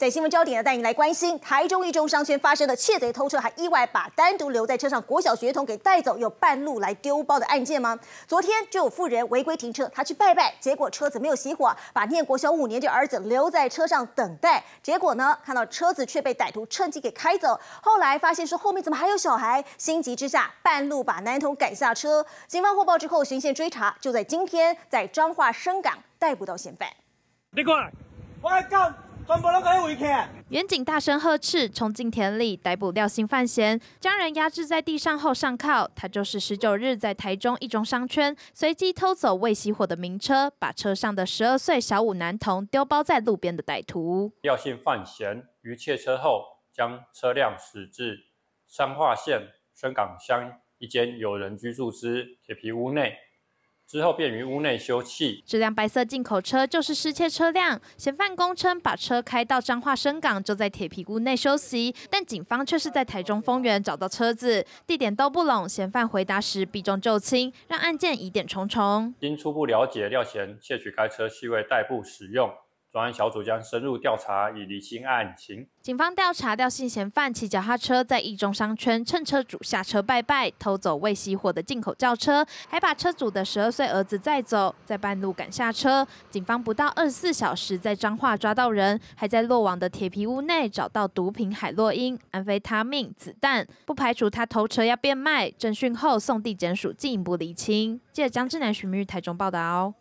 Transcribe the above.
在新闻焦点呢，带你来关心台中一中商圈发生的窃贼偷车，还意外把单独留在车上国小学童给带走，有半路来丢包的案件吗？昨天就有妇人违规停车，她去拜拜，结果车子没有熄火，把念国小五年级的儿子留在车上等待，结果呢，看到车子却被歹徒趁机给开走，后来发现说后面怎么还有小孩，心急之下半路把男童赶下车，警方获报之后循线追查，就在今天在彰化深港逮捕到嫌犯。你过来，我来干。远警大声呵斥，冲进田里逮捕廖姓范闲，将人压制在地上后上铐。他就是十九日在台中一中商圈随机偷走未熄火的名车，把车上的十二岁小五男童丢包在路边的歹徒。廖姓范闲于窃车后，将车辆驶至三化县深港乡一间有人居住之铁皮屋内。之后便于屋内休憩。这辆白色进口车就是失窃车辆。嫌犯供称，把车开到彰化深港，就在铁皮屋内休息。但警方却是在台中丰原找到车子，地点都不拢。嫌犯回答时避重就轻，让案件疑点重重。经初步了解，廖嫌窃取该车系为代步使用。专案小组将深入调查，以厘清案情。警方调查，电信嫌犯骑脚踏车在一中商圈，趁车主下车拜拜，偷走未熄火的进口轿车，还把车主的十二岁儿子载走，在半路赶下车。警方不到二十四小时在彰化抓到人，还在落网的铁皮屋内找到毒品海洛因、安非他命、子弹，不排除他偷车要变卖。侦讯后送地检署进一步厘清。记者江志南、徐明裕台中报道。